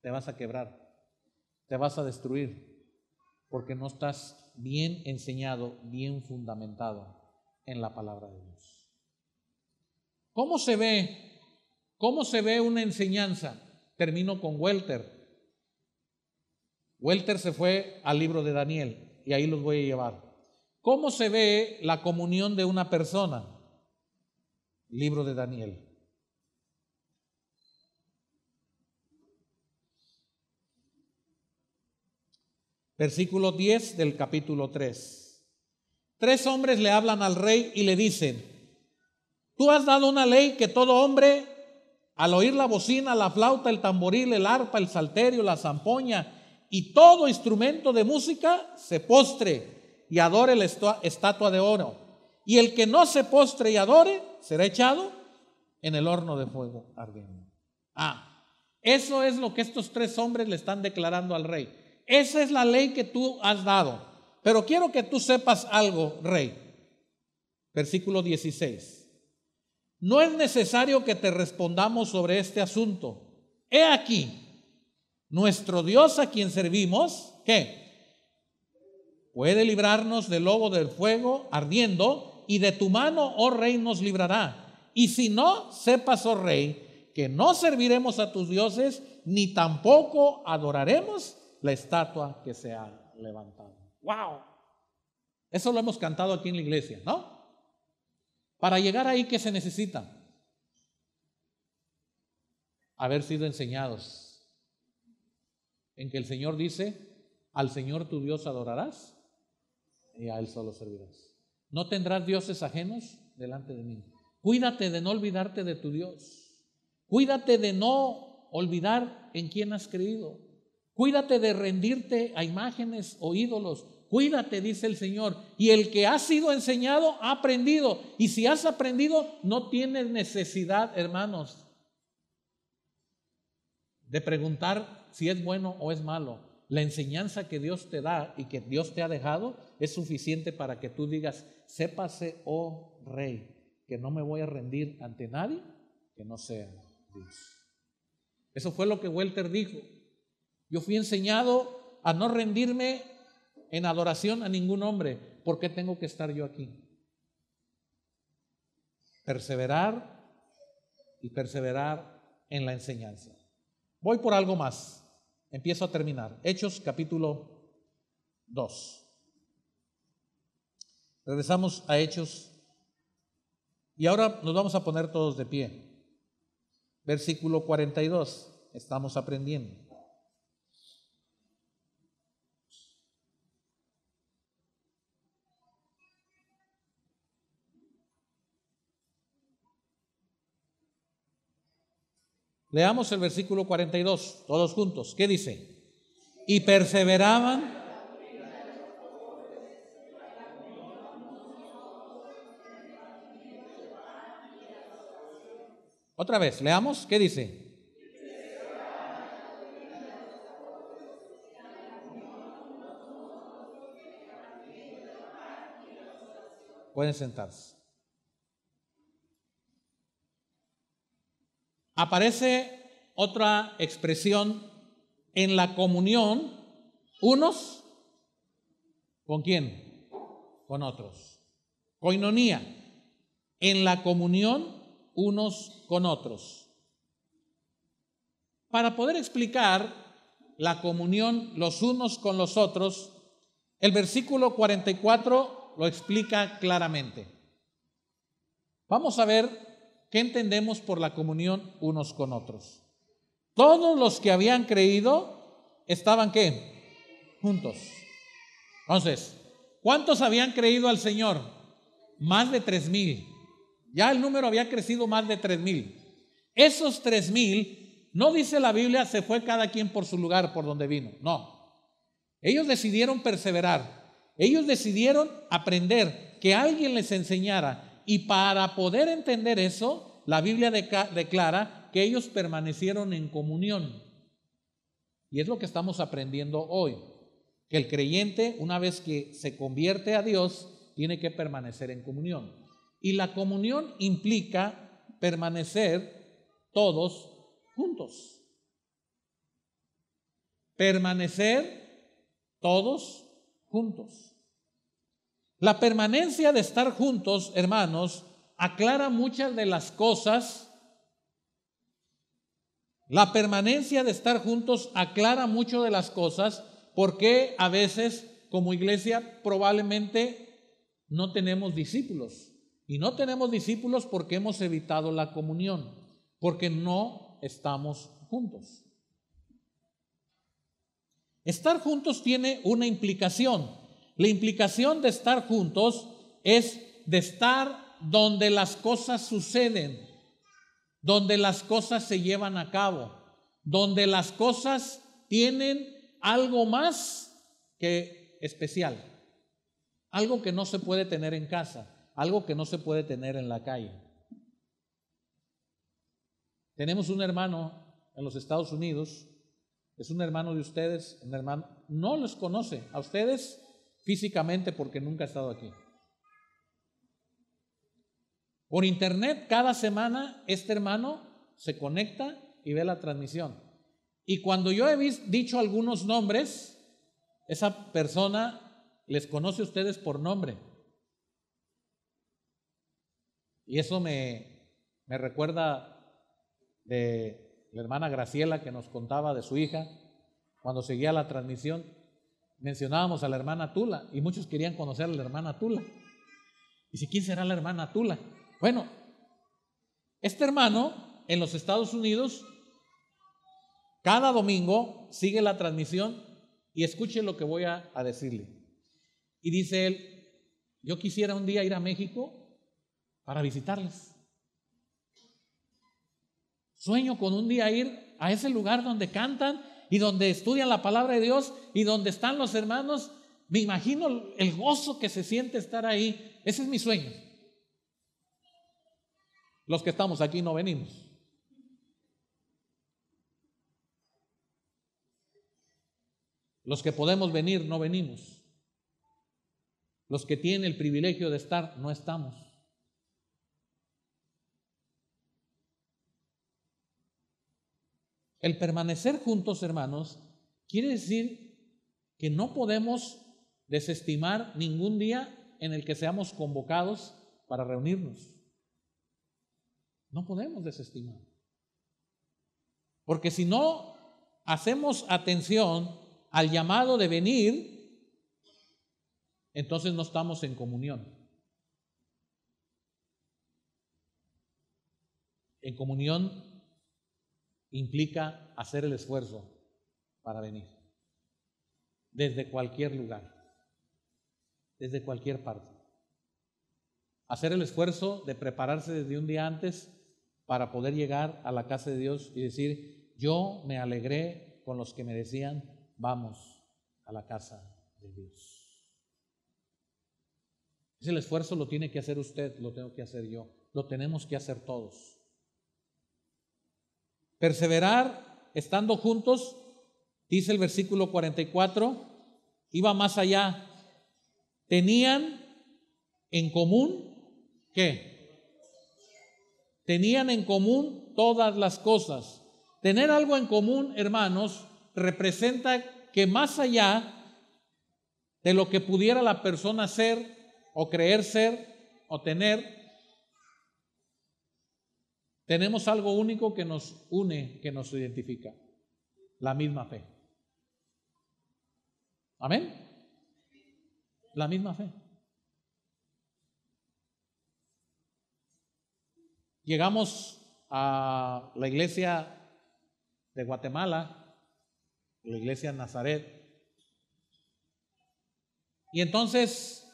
Te vas a quebrar. Te vas a destruir. Porque no estás bien enseñado, bien fundamentado en la palabra de Dios. ¿Cómo se ve? ¿Cómo se ve una enseñanza? termino con Welter. Welter se fue al libro de Daniel y ahí los voy a llevar. ¿Cómo se ve la comunión de una persona? Libro de Daniel. Versículo 10 del capítulo 3. Tres hombres le hablan al rey y le dicen, tú has dado una ley que todo hombre al oír la bocina, la flauta, el tamboril, el arpa, el salterio, la zampoña y todo instrumento de música, se postre y adore la estatua de oro. Y el que no se postre y adore, será echado en el horno de fuego ardiente. Ah, eso es lo que estos tres hombres le están declarando al rey. Esa es la ley que tú has dado. Pero quiero que tú sepas algo, rey. Versículo 16. No es necesario que te respondamos sobre este asunto. He aquí, nuestro Dios a quien servimos, ¿qué? Puede librarnos del lobo del fuego ardiendo y de tu mano, oh rey, nos librará. Y si no, sepas, oh rey, que no serviremos a tus dioses ni tampoco adoraremos la estatua que se ha levantado. ¡Wow! Eso lo hemos cantado aquí en la iglesia, ¿no? Para llegar ahí, ¿qué se necesita? Haber sido enseñados. En que el Señor dice, al Señor tu Dios adorarás y a Él solo servirás. No tendrás dioses ajenos delante de mí. Cuídate de no olvidarte de tu Dios. Cuídate de no olvidar en quién has creído. Cuídate de rendirte a imágenes o ídolos Cuídate, dice el Señor. Y el que ha sido enseñado ha aprendido. Y si has aprendido, no tienes necesidad, hermanos, de preguntar si es bueno o es malo. La enseñanza que Dios te da y que Dios te ha dejado es suficiente para que tú digas, sépase, oh rey, que no me voy a rendir ante nadie que no sea Dios. Eso fue lo que Walter dijo. Yo fui enseñado a no rendirme en adoración a ningún hombre. ¿Por qué tengo que estar yo aquí? Perseverar y perseverar en la enseñanza. Voy por algo más. Empiezo a terminar. Hechos capítulo 2. Regresamos a Hechos. Y ahora nos vamos a poner todos de pie. Versículo 42. Estamos aprendiendo. Leamos el versículo 42, todos juntos. ¿Qué dice? Y perseveraban Otra vez, leamos, ¿qué dice? Pueden sentarse. aparece otra expresión en la comunión, unos con quién? Con otros. Coinonía, en la comunión unos con otros. Para poder explicar la comunión los unos con los otros, el versículo 44 lo explica claramente. Vamos a ver ¿Qué entendemos por la comunión unos con otros? Todos los que habían creído estaban qué? Juntos. Entonces, ¿cuántos habían creído al Señor? Más de tres mil. Ya el número había crecido más de tres mil. Esos tres mil, no dice la Biblia, se fue cada quien por su lugar, por donde vino. No. Ellos decidieron perseverar. Ellos decidieron aprender, que alguien les enseñara y para poder entender eso, la Biblia declara que ellos permanecieron en comunión. Y es lo que estamos aprendiendo hoy, que el creyente, una vez que se convierte a Dios, tiene que permanecer en comunión. Y la comunión implica permanecer todos juntos. Permanecer todos juntos. La permanencia de estar juntos, hermanos, aclara muchas de las cosas. La permanencia de estar juntos aclara mucho de las cosas porque a veces como iglesia probablemente no tenemos discípulos. Y no tenemos discípulos porque hemos evitado la comunión, porque no estamos juntos. Estar juntos tiene una implicación. La implicación de estar juntos es de estar donde las cosas suceden, donde las cosas se llevan a cabo, donde las cosas tienen algo más que especial, algo que no se puede tener en casa, algo que no se puede tener en la calle. Tenemos un hermano en los Estados Unidos, es un hermano de ustedes, un hermano, no los conoce, a ustedes físicamente porque nunca ha estado aquí. Por internet, cada semana este hermano se conecta y ve la transmisión. Y cuando yo he dicho algunos nombres, esa persona les conoce a ustedes por nombre. Y eso me recuerda de la hermana Graciela que nos contaba de su hija cuando seguía la transmisión mencionábamos a la hermana Tula y muchos querían conocer a la hermana Tula. Y si quién será la hermana Tula? Bueno, este hermano en los Estados Unidos cada domingo sigue la transmisión y escuche lo que voy a, a decirle. Y dice él, yo quisiera un día ir a México para visitarles. Sueño con un día ir a ese lugar donde cantan y donde estudian la palabra de Dios y donde están los hermanos, me imagino el gozo que se siente estar ahí. Ese es mi sueño. Los que estamos aquí no venimos. Los que podemos venir no venimos. Los que tienen el privilegio de estar no estamos. El permanecer juntos, hermanos, quiere decir que no podemos desestimar ningún día en el que seamos convocados para reunirnos. No podemos desestimar. Porque si no hacemos atención al llamado de venir, entonces no estamos en comunión. En comunión implica hacer el esfuerzo para venir. Desde cualquier lugar, desde cualquier parte. Hacer el esfuerzo de prepararse desde un día antes para poder llegar a la casa de Dios y decir, yo me alegré con los que me decían, vamos a la casa de Dios. Ese esfuerzo lo tiene que hacer usted, lo tengo que hacer yo, lo tenemos que hacer todos. Perseverar estando juntos, dice el versículo 44, iba más allá. Tenían en común qué? Tenían en común todas las cosas. Tener algo en común, hermanos, representa que más allá de lo que pudiera la persona ser o creer ser o tener, tenemos algo único que nos une, que nos identifica, la misma fe. Amén. La misma fe. Llegamos a la iglesia de Guatemala, la iglesia Nazaret, y entonces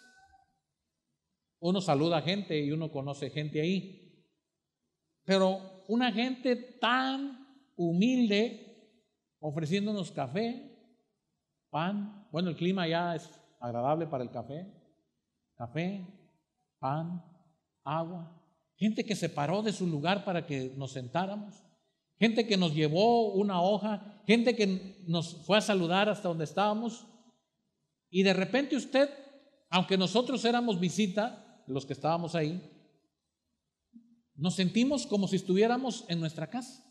uno saluda a gente y uno conoce gente ahí. Pero una gente tan humilde, ofreciéndonos café, pan, bueno, el clima ya es agradable para el café, café, pan, agua, gente que se paró de su lugar para que nos sentáramos, gente que nos llevó una hoja, gente que nos fue a saludar hasta donde estábamos, y de repente usted, aunque nosotros éramos visita, los que estábamos ahí, nos sentimos como si estuviéramos en nuestra casa.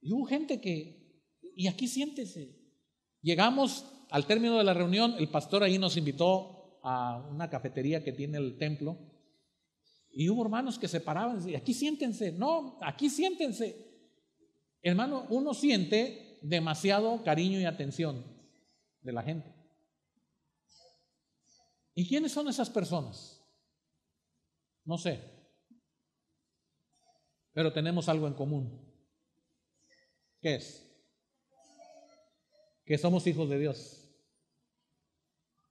Y hubo gente que, y aquí siéntese. Llegamos al término de la reunión, el pastor ahí nos invitó a una cafetería que tiene el templo. Y hubo hermanos que se paraban y aquí siéntense, no, aquí siéntense. Hermano, uno siente demasiado cariño y atención de la gente. ¿Y quiénes son esas personas? No sé. Pero tenemos algo en común. ¿Qué es? Que somos hijos de Dios.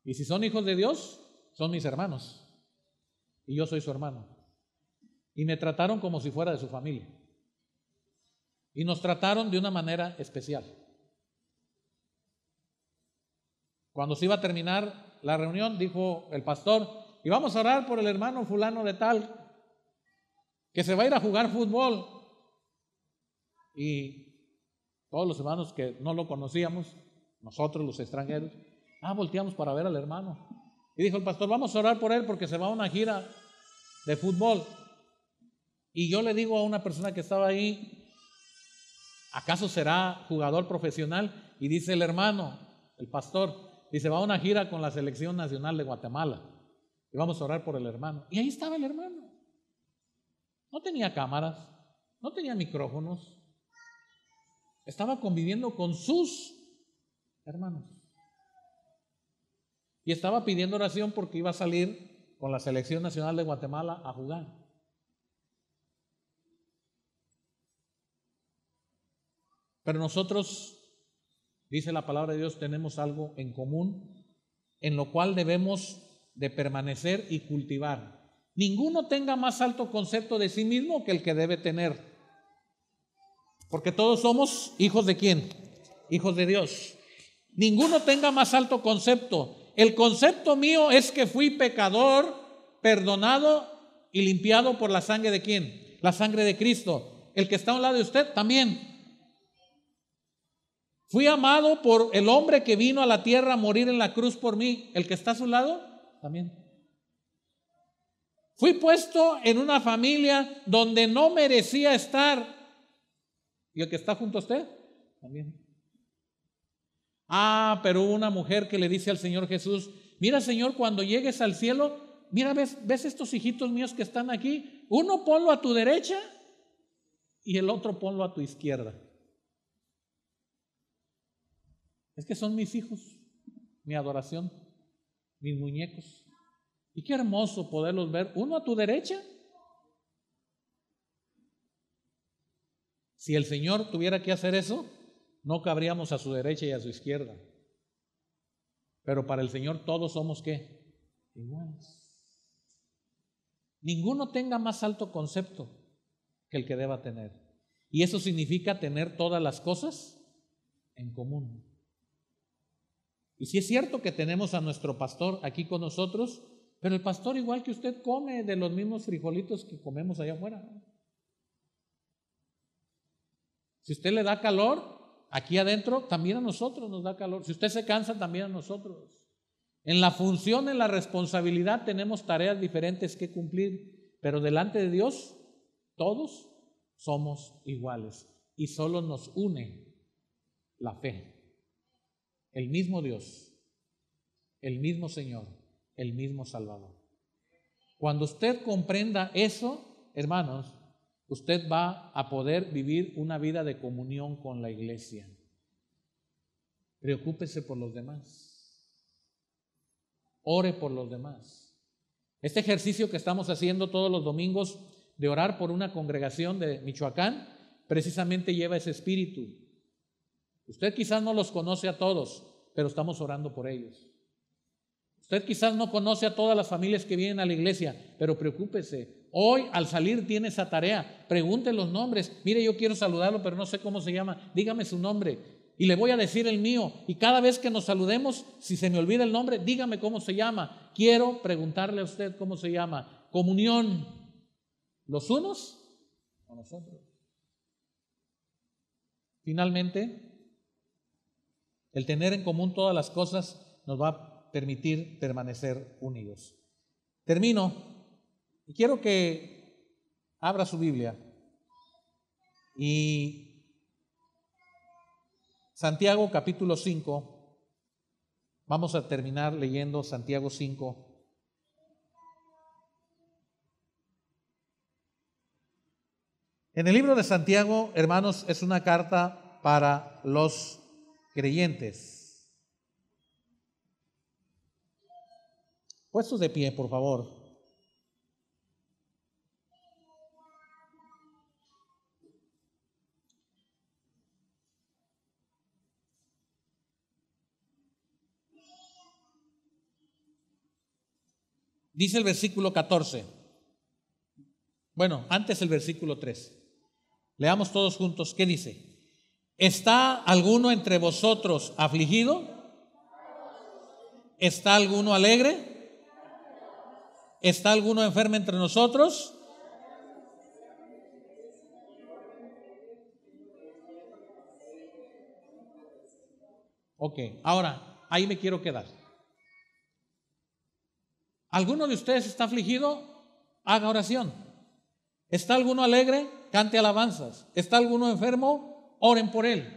Y si son hijos de Dios, son mis hermanos. Y yo soy su hermano. Y me trataron como si fuera de su familia. Y nos trataron de una manera especial. Cuando se iba a terminar la reunión, dijo el pastor, y vamos a orar por el hermano fulano de tal, que se va a ir a jugar fútbol. Y todos los hermanos que no lo conocíamos, nosotros los extranjeros, ah, volteamos para ver al hermano. Y dijo el pastor, vamos a orar por él porque se va a una gira de fútbol. Y yo le digo a una persona que estaba ahí, ¿acaso será jugador profesional? Y dice el hermano, el pastor, dice, va a una gira con la selección nacional de Guatemala. Y vamos a orar por el hermano. Y ahí estaba el hermano. No tenía cámaras, no tenía micrófonos. Estaba conviviendo con sus hermanos. Y estaba pidiendo oración porque iba a salir con la selección nacional de Guatemala a jugar. Pero nosotros, dice la palabra de Dios, tenemos algo en común en lo cual debemos de permanecer y cultivar. Ninguno tenga más alto concepto de sí mismo que el que debe tener. Porque todos somos hijos de quién? Hijos de Dios. Ninguno tenga más alto concepto. El concepto mío es que fui pecador, perdonado y limpiado por la sangre de quién? La sangre de Cristo. El que está a un lado de usted también. Fui amado por el hombre que vino a la tierra a morir en la cruz por mí. El que está a su lado también. Fui puesto en una familia donde no merecía estar. ¿Y el que está junto a usted? También. Ah, pero una mujer que le dice al Señor Jesús, mira Señor, cuando llegues al cielo, mira, ves, ves estos hijitos míos que están aquí, uno ponlo a tu derecha y el otro ponlo a tu izquierda. Es que son mis hijos, mi adoración mis muñecos. Y qué hermoso poderlos ver, uno a tu derecha. Si el Señor tuviera que hacer eso, no cabríamos a su derecha y a su izquierda. Pero para el Señor todos somos qué? Iguales. Ninguno tenga más alto concepto que el que deba tener. Y eso significa tener todas las cosas en común. Y si es cierto que tenemos a nuestro pastor aquí con nosotros, pero el pastor igual que usted come de los mismos frijolitos que comemos allá afuera. Si usted le da calor, aquí adentro también a nosotros nos da calor. Si usted se cansa, también a nosotros. En la función, en la responsabilidad, tenemos tareas diferentes que cumplir, pero delante de Dios, todos somos iguales y solo nos une la fe. El mismo Dios, el mismo Señor, el mismo Salvador. Cuando usted comprenda eso, hermanos, usted va a poder vivir una vida de comunión con la iglesia. Preocúpese por los demás. Ore por los demás. Este ejercicio que estamos haciendo todos los domingos de orar por una congregación de Michoacán, precisamente lleva ese espíritu. Usted quizás no los conoce a todos, pero estamos orando por ellos. Usted quizás no conoce a todas las familias que vienen a la iglesia, pero preocúpese. Hoy al salir tiene esa tarea. Pregunte los nombres. Mire, yo quiero saludarlo, pero no sé cómo se llama. Dígame su nombre y le voy a decir el mío. Y cada vez que nos saludemos, si se me olvida el nombre, dígame cómo se llama. Quiero preguntarle a usted cómo se llama. Comunión. ¿Los unos o nosotros? Finalmente, el tener en común todas las cosas nos va a permitir permanecer unidos. Termino y quiero que abra su Biblia y Santiago capítulo 5. Vamos a terminar leyendo Santiago 5. En el libro de Santiago, hermanos, es una carta para los creyentes. Puestos de pie, por favor. Dice el versículo 14. Bueno, antes el versículo tres. Leamos todos juntos. ¿Qué dice? ¿Está alguno entre vosotros afligido? ¿Está alguno alegre? ¿Está alguno enfermo entre nosotros? Ok, ahora, ahí me quiero quedar. ¿Alguno de ustedes está afligido? Haga oración. ¿Está alguno alegre? Cante alabanzas. ¿Está alguno enfermo? Oren por él.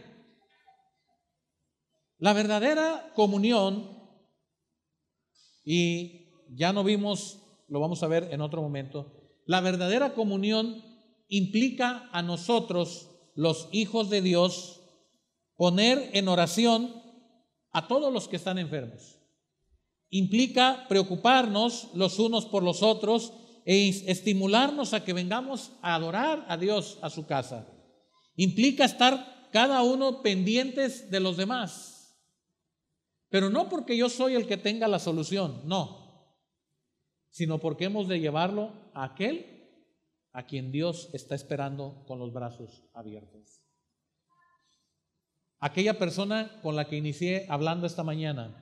La verdadera comunión, y ya no vimos, lo vamos a ver en otro momento, la verdadera comunión implica a nosotros, los hijos de Dios, poner en oración a todos los que están enfermos. Implica preocuparnos los unos por los otros e estimularnos a que vengamos a adorar a Dios a su casa. Implica estar cada uno pendientes de los demás. Pero no porque yo soy el que tenga la solución, no, sino porque hemos de llevarlo a aquel a quien Dios está esperando con los brazos abiertos. Aquella persona con la que inicié hablando esta mañana,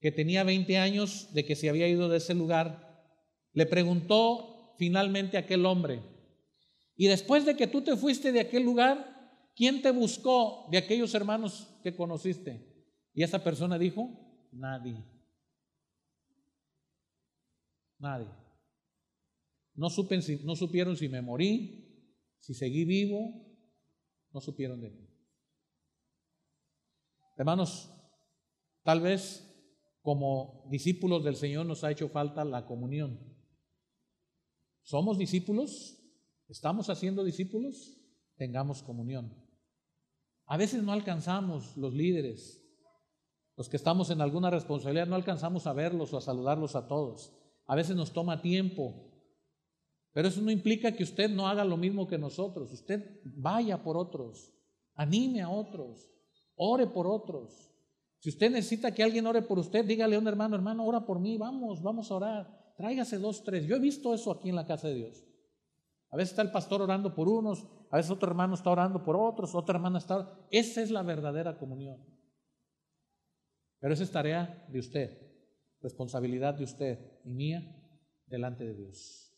que tenía 20 años de que se había ido de ese lugar, le preguntó finalmente a aquel hombre, y después de que tú te fuiste de aquel lugar, ¿quién te buscó de aquellos hermanos que conociste? Y esa persona dijo, nadie. Nadie. No, supen, no supieron si me morí, si seguí vivo, no supieron de mí. Hermanos, tal vez como discípulos del Señor nos ha hecho falta la comunión. ¿Somos discípulos? estamos haciendo discípulos, tengamos comunión. A veces no alcanzamos los líderes, los que estamos en alguna responsabilidad, no alcanzamos a verlos o a saludarlos a todos. A veces nos toma tiempo, pero eso no implica que usted no haga lo mismo que nosotros. Usted vaya por otros, anime a otros, ore por otros. Si usted necesita que alguien ore por usted, dígale a un hermano, hermano, ora por mí, vamos, vamos a orar. Tráigase dos, tres. Yo he visto eso aquí en la casa de Dios. A veces está el pastor orando por unos, a veces otro hermano está orando por otros, otra hermana está... Esa es la verdadera comunión. Pero esa es tarea de usted, responsabilidad de usted y mía delante de Dios.